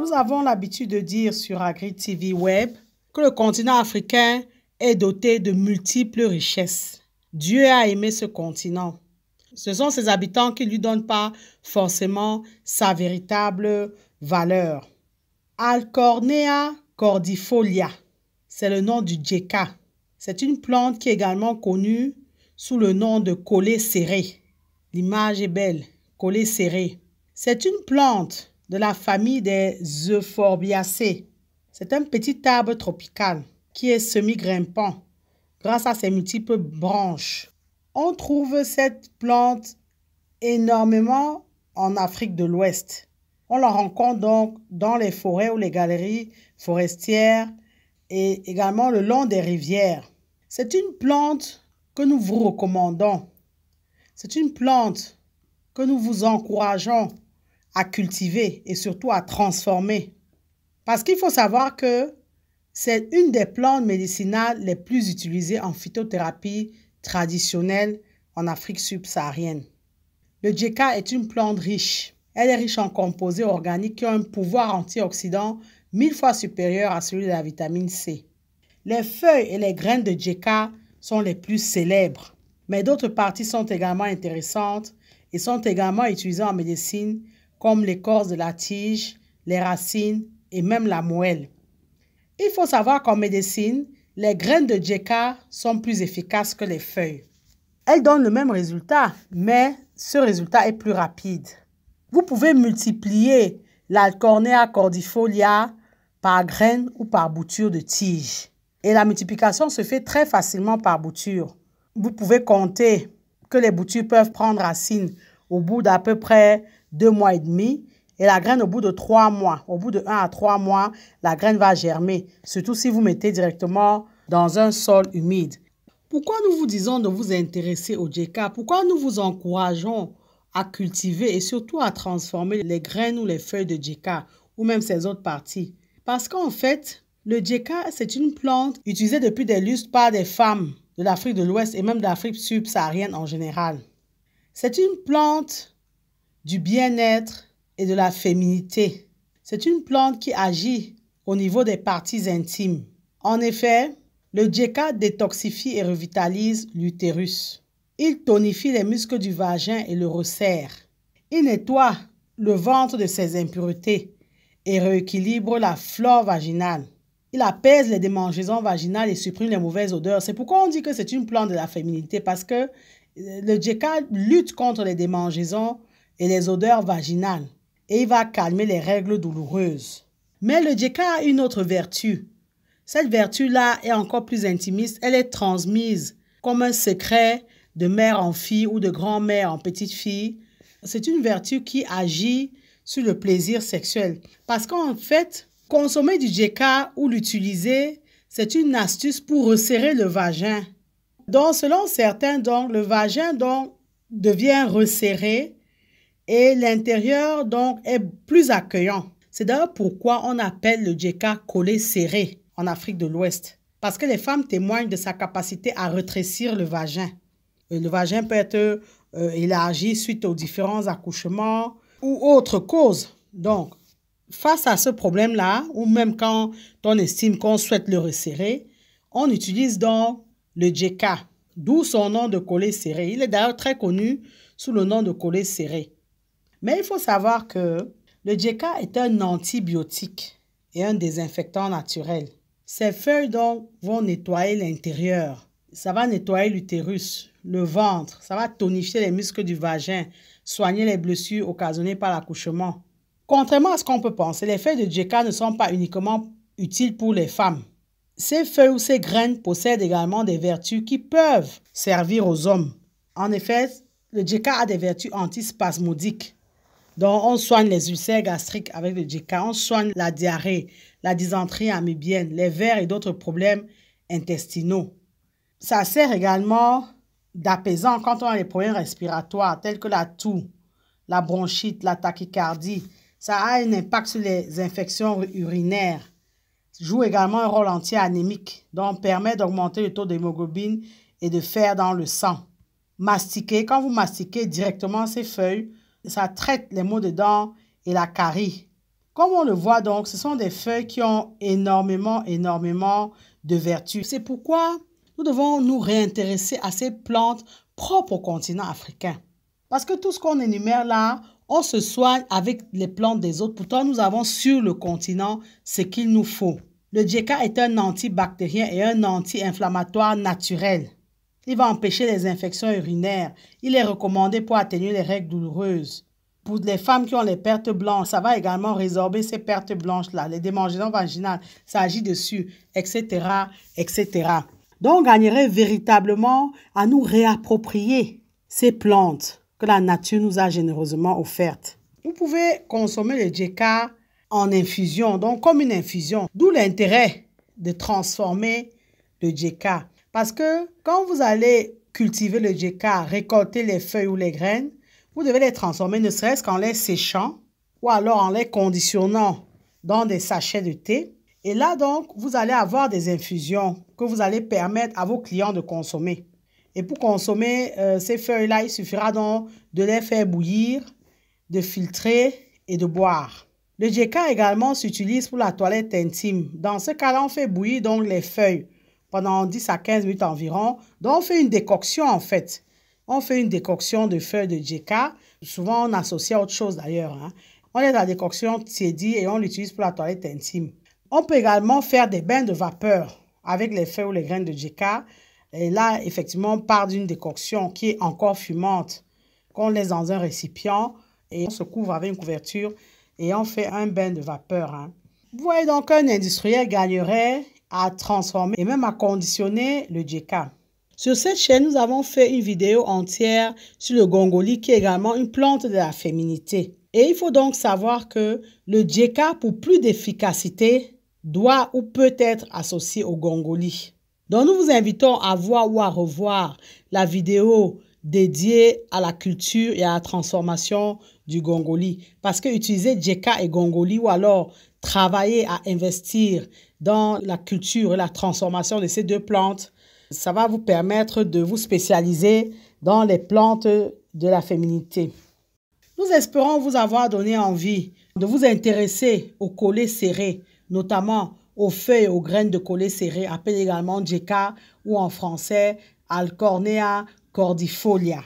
Nous avons l'habitude de dire sur Agri TV Web que le continent africain est doté de multiples richesses. Dieu a aimé ce continent. Ce sont ses habitants qui ne lui donnent pas forcément sa véritable valeur. Alcornea cordifolia, c'est le nom du djeka. C'est une plante qui est également connue sous le nom de collet serré. L'image est belle, collet serré. C'est une plante de la famille des euphorbiacées. C'est un petit arbre tropical qui est semi-grimpant grâce à ses multiples branches. On trouve cette plante énormément en Afrique de l'Ouest. On la rencontre donc dans les forêts ou les galeries forestières et également le long des rivières. C'est une plante que nous vous recommandons. C'est une plante que nous vous encourageons à cultiver et surtout à transformer. Parce qu'il faut savoir que c'est une des plantes médicinales les plus utilisées en phytothérapie traditionnelle en Afrique subsaharienne. Le djeka est une plante riche. Elle est riche en composés organiques qui ont un pouvoir antioxydant mille fois supérieur à celui de la vitamine C. Les feuilles et les graines de djeka sont les plus célèbres, mais d'autres parties sont également intéressantes et sont également utilisées en médecine comme l'écorce de la tige, les racines et même la moelle. Il faut savoir qu'en médecine, les graines de Djeka sont plus efficaces que les feuilles. Elles donnent le même résultat, mais ce résultat est plus rapide. Vous pouvez multiplier l'alcornea cordifolia par graines ou par bouture de tige. Et la multiplication se fait très facilement par bouture. Vous pouvez compter que les boutures peuvent prendre racine au bout d'à peu près deux mois et demi. Et la graine, au bout de trois mois, au bout de un à trois mois, la graine va germer, surtout si vous mettez directement dans un sol humide. Pourquoi nous vous disons de vous intéresser au Djeka? Pourquoi nous vous encourageons à cultiver et surtout à transformer les graines ou les feuilles de JK ou même ses autres parties Parce qu'en fait, le Djeka, c'est une plante utilisée depuis des lustres par des femmes de l'Afrique de l'Ouest et même d'Afrique subsaharienne en général. C'est une plante du bien-être et de la féminité. C'est une plante qui agit au niveau des parties intimes. En effet, le djeka détoxifie et revitalise l'utérus. Il tonifie les muscles du vagin et le resserre. Il nettoie le ventre de ses impuretés et rééquilibre la flore vaginale. Il apaise les démangeaisons vaginales et supprime les mauvaises odeurs. C'est pourquoi on dit que c'est une plante de la féminité parce que euh, le djeka lutte contre les démangeaisons et les odeurs vaginales et il va calmer les règles douloureuses. Mais le djeka a une autre vertu. Cette vertu-là est encore plus intimiste, elle est transmise comme un secret de mère en fille ou de grand-mère en petite fille. C'est une vertu qui agit sur le plaisir sexuel. Parce qu'en fait, consommer du djeka ou l'utiliser, c'est une astuce pour resserrer le vagin. Donc, selon certains, donc, le vagin donc, devient resserré et l'intérieur donc est plus accueillant. C'est d'ailleurs pourquoi on appelle le djeka collé serré en Afrique de l'Ouest, parce que les femmes témoignent de sa capacité à rétrécir le vagin. Euh, le vagin peut être euh, élargi suite aux différents accouchements ou autres causes. Donc, face à ce problème-là, ou même quand on estime qu'on souhaite le resserrer, on utilise donc le djeka, d'où son nom de collé serré. Il est d'ailleurs très connu sous le nom de collé serré. Mais il faut savoir que le djeka est un antibiotique et un désinfectant naturel. Ces feuilles donc vont nettoyer l'intérieur. Ça va nettoyer l'utérus, le ventre, ça va tonifier les muscles du vagin, soigner les blessures occasionnées par l'accouchement. Contrairement à ce qu'on peut penser, les feuilles de djeka ne sont pas uniquement utiles pour les femmes. Ces feuilles ou ces graines possèdent également des vertus qui peuvent servir aux hommes. En effet, le djeka a des vertus antispasmodiques. Donc, on soigne les ulcères gastriques avec le JK, on soigne la diarrhée, la dysenterie amibienne, les vers et d'autres problèmes intestinaux. Ça sert également d'apaisant quand on a des problèmes respiratoires tels que la toux, la bronchite, la tachycardie. Ça a un impact sur les infections urinaires. Joue également un rôle anti-anémique, donc permet d'augmenter le taux d'hémoglobine et de fer dans le sang. Mastiquer, quand vous mastiquez directement ces feuilles, ça traite les maux de dents et la carie. Comme on le voit donc, ce sont des feuilles qui ont énormément, énormément de vertus. C'est pourquoi nous devons nous réintéresser à ces plantes propres au continent africain. Parce que tout ce qu'on énumère là, on se soigne avec les plantes des autres. Pourtant, nous avons sur le continent ce qu'il nous faut. Le djeka est un antibactérien et un anti-inflammatoire naturel. Il va empêcher les infections urinaires. Il est recommandé pour atténuer les règles douloureuses. Pour les femmes qui ont les pertes blanches, ça va également résorber ces pertes blanches-là, les démangeaisons vaginales, ça agit dessus, etc., etc. Donc, on gagnerait véritablement à nous réapproprier ces plantes que la nature nous a généreusement offertes. Vous pouvez consommer le J.K. en infusion, donc comme une infusion, d'où l'intérêt de transformer le J.K. Parce que quand vous allez cultiver le JK, récolter les feuilles ou les graines, vous devez les transformer ne serait-ce qu'en les séchant ou alors en les conditionnant dans des sachets de thé. Et là donc, vous allez avoir des infusions que vous allez permettre à vos clients de consommer. Et pour consommer euh, ces feuilles-là, il suffira donc de les faire bouillir, de filtrer et de boire. Le JK également s'utilise pour la toilette intime. Dans ce cas-là, on fait bouillir donc les feuilles pendant 10 à 15 minutes environ. Donc, on fait une décoction, en fait. On fait une décoction de feuilles de JK Souvent, on associe à autre chose, d'ailleurs. Hein. On est la décoction tiédie et on l'utilise pour la toilette intime. On peut également faire des bains de vapeur avec les feuilles ou les graines de JK Et là, effectivement, on part d'une décoction qui est encore fumante, qu'on laisse dans un récipient et on se couvre avec une couverture et on fait un bain de vapeur. Hein. Vous voyez donc un industriel gagnerait à transformer et même à conditionner le djeka. Sur cette chaîne, nous avons fait une vidéo entière sur le gongoli qui est également une plante de la féminité. Et il faut donc savoir que le djeka, pour plus d'efficacité, doit ou peut être associé au gongoli. Donc nous vous invitons à voir ou à revoir la vidéo dédié à la culture et à la transformation du Gongoli. Parce que utiliser Djeka et Gongoli ou alors travailler à investir dans la culture et la transformation de ces deux plantes, ça va vous permettre de vous spécialiser dans les plantes de la féminité. Nous espérons vous avoir donné envie de vous intéresser aux collets serrés, notamment aux feuilles et aux graines de collets serré appelées également Djeka ou en français Alcornea cordifolia.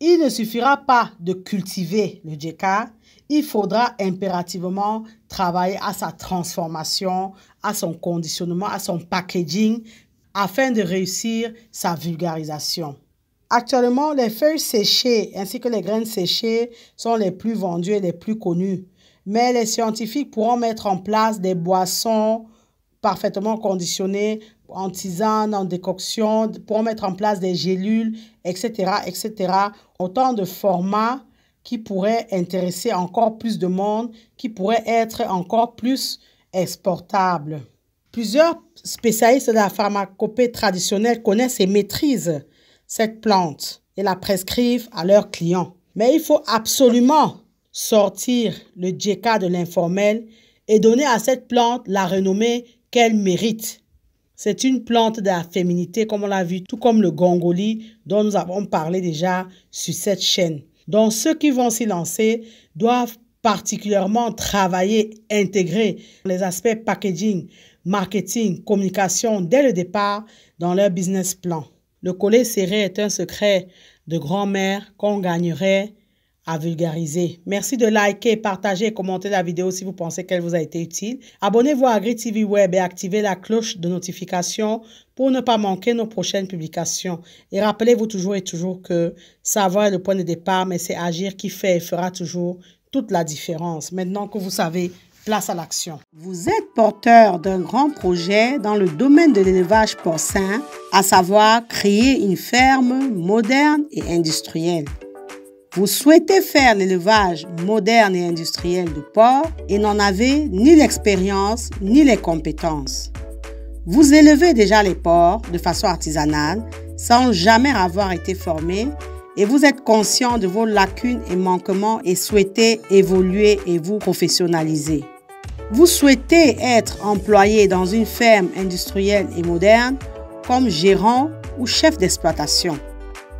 Il ne suffira pas de cultiver le jeka, il faudra impérativement travailler à sa transformation, à son conditionnement, à son packaging, afin de réussir sa vulgarisation. Actuellement, les feuilles séchées ainsi que les graines séchées sont les plus vendues et les plus connues. Mais les scientifiques pourront mettre en place des boissons parfaitement conditionnées en tisane, en décoction, pour mettre en place des gélules, etc., etc. Autant de formats qui pourraient intéresser encore plus de monde, qui pourraient être encore plus exportables. Plusieurs spécialistes de la pharmacopée traditionnelle connaissent et maîtrisent cette plante et la prescrivent à leurs clients. Mais il faut absolument sortir le JK de l'informel et donner à cette plante la renommée qu'elle mérite. C'est une plante de la féminité, comme on l'a vu, tout comme le gongoli dont nous avons parlé déjà sur cette chaîne. Donc ceux qui vont s'y lancer doivent particulièrement travailler, intégrer les aspects packaging, marketing, communication dès le départ dans leur business plan. Le collet serré est un secret de grand-mère qu'on gagnerait à vulgariser. Merci de liker, partager et commenter la vidéo si vous pensez qu'elle vous a été utile. Abonnez-vous à AgriTV Web et activez la cloche de notification pour ne pas manquer nos prochaines publications. Et rappelez-vous toujours et toujours que savoir est le point de départ, mais c'est agir qui fait et fera toujours toute la différence. Maintenant que vous savez, place à l'action. Vous êtes porteur d'un grand projet dans le domaine de l'élevage porcin, à savoir créer une ferme moderne et industrielle. Vous souhaitez faire l'élevage moderne et industriel de porc et n'en avez ni l'expérience ni les compétences. Vous élevez déjà les porcs de façon artisanale sans jamais avoir été formé et vous êtes conscient de vos lacunes et manquements et souhaitez évoluer et vous professionnaliser. Vous souhaitez être employé dans une ferme industrielle et moderne comme gérant ou chef d'exploitation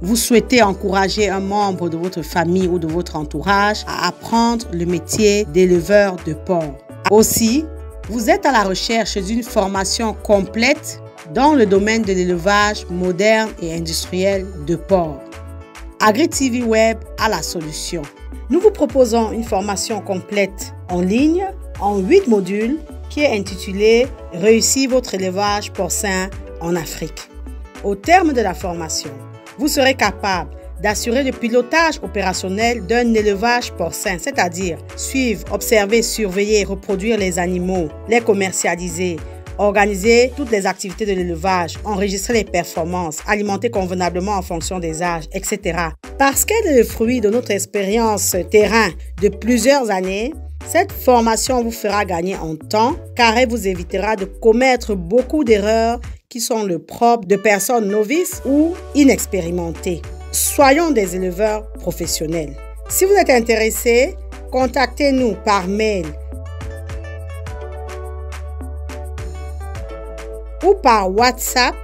vous souhaitez encourager un membre de votre famille ou de votre entourage à apprendre le métier d'éleveur de porc. Aussi, vous êtes à la recherche d'une formation complète dans le domaine de l'élevage moderne et industriel de porc. AgriTV Web a la solution. Nous vous proposons une formation complète en ligne en 8 modules qui est intitulée Réussir votre élevage porcin en Afrique. Au terme de la formation, vous serez capable d'assurer le pilotage opérationnel d'un élevage porcin, c'est-à-dire suivre, observer, surveiller, reproduire les animaux, les commercialiser, organiser toutes les activités de l'élevage, enregistrer les performances, alimenter convenablement en fonction des âges, etc. Parce qu'elle est le fruit de notre expérience terrain de plusieurs années, cette formation vous fera gagner en temps car elle vous évitera de commettre beaucoup d'erreurs qui sont le propre de personnes novices ou inexpérimentées. Soyons des éleveurs professionnels. Si vous êtes intéressé, contactez-nous par mail ou par WhatsApp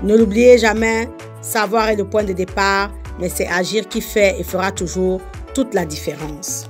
Ne l'oubliez jamais, savoir est le point de départ, mais c'est agir qui fait et fera toujours toute la différence.